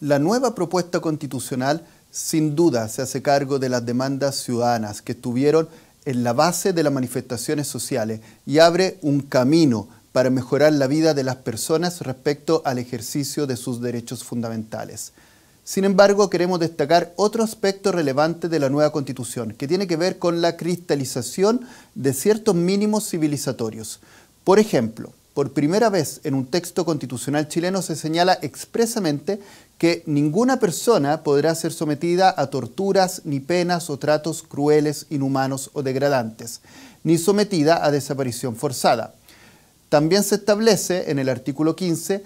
La nueva propuesta constitucional sin duda se hace cargo de las demandas ciudadanas que estuvieron en la base de las manifestaciones sociales y abre un camino para mejorar la vida de las personas respecto al ejercicio de sus derechos fundamentales. Sin embargo, queremos destacar otro aspecto relevante de la nueva constitución, que tiene que ver con la cristalización de ciertos mínimos civilizatorios. Por ejemplo, por primera vez en un texto constitucional chileno se señala expresamente que ninguna persona podrá ser sometida a torturas ni penas o tratos crueles, inhumanos o degradantes, ni sometida a desaparición forzada. También se establece en el artículo 15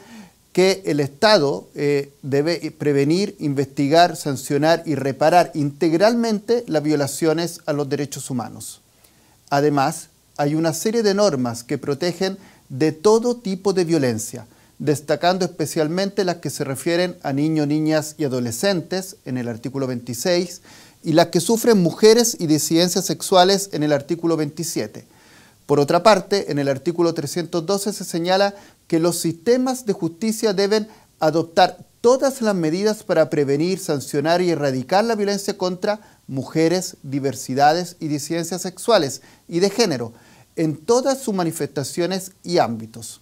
que el Estado eh, debe prevenir, investigar, sancionar y reparar integralmente las violaciones a los derechos humanos. Además, hay una serie de normas que protegen de todo tipo de violencia, destacando especialmente las que se refieren a niños, niñas y adolescentes en el artículo 26 y las que sufren mujeres y disidencias sexuales en el artículo 27. Por otra parte, en el artículo 312 se señala que los sistemas de justicia deben adoptar todas las medidas para prevenir, sancionar y erradicar la violencia contra mujeres, diversidades y disidencias sexuales y de género en todas sus manifestaciones y ámbitos.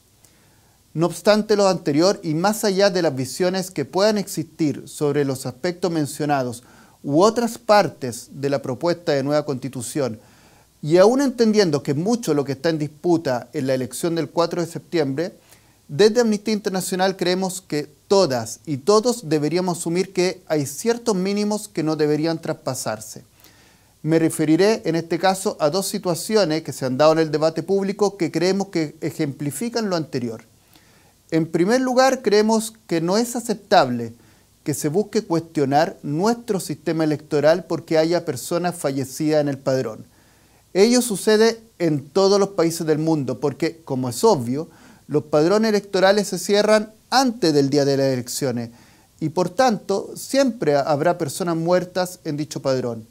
No obstante lo anterior y más allá de las visiones que puedan existir sobre los aspectos mencionados u otras partes de la propuesta de nueva constitución, y aún entendiendo que mucho lo que está en disputa en la elección del 4 de septiembre, desde Amnistía Internacional creemos que todas y todos deberíamos asumir que hay ciertos mínimos que no deberían traspasarse. Me referiré en este caso a dos situaciones que se han dado en el debate público que creemos que ejemplifican lo anterior. En primer lugar, creemos que no es aceptable que se busque cuestionar nuestro sistema electoral porque haya personas fallecidas en el padrón. Ello sucede en todos los países del mundo porque, como es obvio, los padrones electorales se cierran antes del día de las elecciones y por tanto siempre habrá personas muertas en dicho padrón.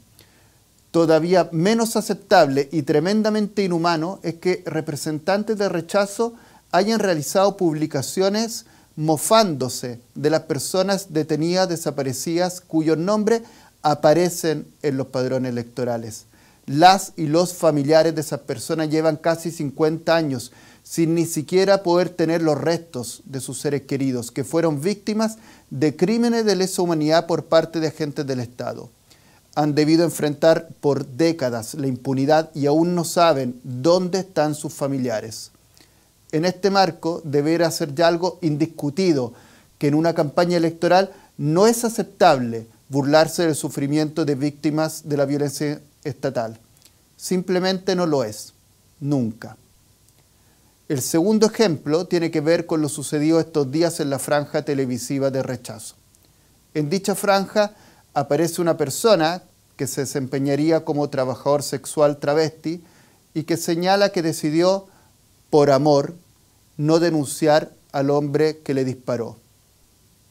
Todavía menos aceptable y tremendamente inhumano es que representantes de rechazo hayan realizado publicaciones mofándose de las personas detenidas, desaparecidas, cuyos nombres aparecen en los padrones electorales. Las y los familiares de esas personas llevan casi 50 años sin ni siquiera poder tener los restos de sus seres queridos, que fueron víctimas de crímenes de lesa humanidad por parte de agentes del Estado. Han debido enfrentar por décadas la impunidad y aún no saben dónde están sus familiares en este marco deberá hacer ya algo indiscutido, que en una campaña electoral no es aceptable burlarse del sufrimiento de víctimas de la violencia estatal. Simplemente no lo es, nunca. El segundo ejemplo tiene que ver con lo sucedido estos días en la franja televisiva de rechazo. En dicha franja aparece una persona que se desempeñaría como trabajador sexual travesti y que señala que decidió por amor, no denunciar al hombre que le disparó.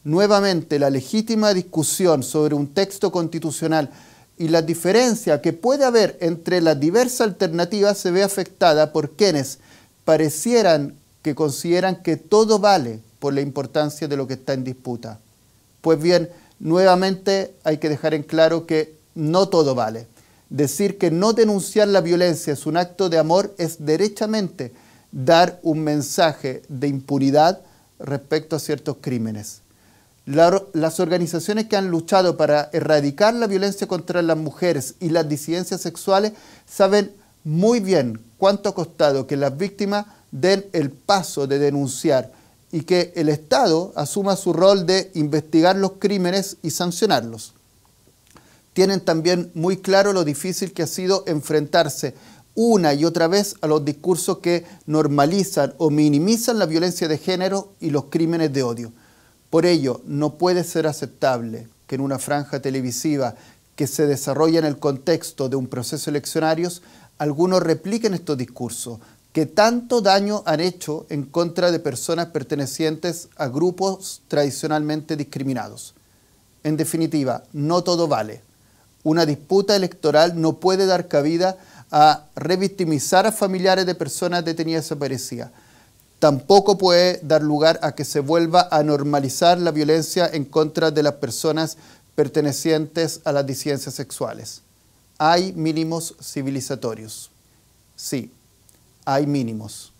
Nuevamente, la legítima discusión sobre un texto constitucional y la diferencia que puede haber entre las diversas alternativas se ve afectada por quienes parecieran que consideran que todo vale por la importancia de lo que está en disputa. Pues bien, nuevamente hay que dejar en claro que no todo vale. Decir que no denunciar la violencia es un acto de amor es derechamente dar un mensaje de impunidad respecto a ciertos crímenes. las organizaciones que han luchado para erradicar la violencia contra las mujeres y las disidencias sexuales saben muy bien cuánto ha costado que las víctimas den el paso de denunciar y que el Estado asuma su rol de investigar los crímenes y sancionarlos. Tienen también muy claro lo difícil que ha sido enfrentarse una y otra vez a los discursos que normalizan o minimizan la violencia de género y los crímenes de odio. Por ello, no puede ser aceptable que en una franja televisiva que se desarrolla en el contexto de un proceso eleccionario, algunos repliquen estos discursos que tanto daño han hecho en contra de personas pertenecientes a grupos tradicionalmente discriminados. En definitiva, no todo vale. Una disputa electoral no puede dar cabida a revictimizar a familiares de personas detenidas desaparecidas. Tampoco puede dar lugar a que se vuelva a normalizar la violencia en contra de las personas pertenecientes a las disidencias sexuales. Hay mínimos civilizatorios. Sí, hay mínimos.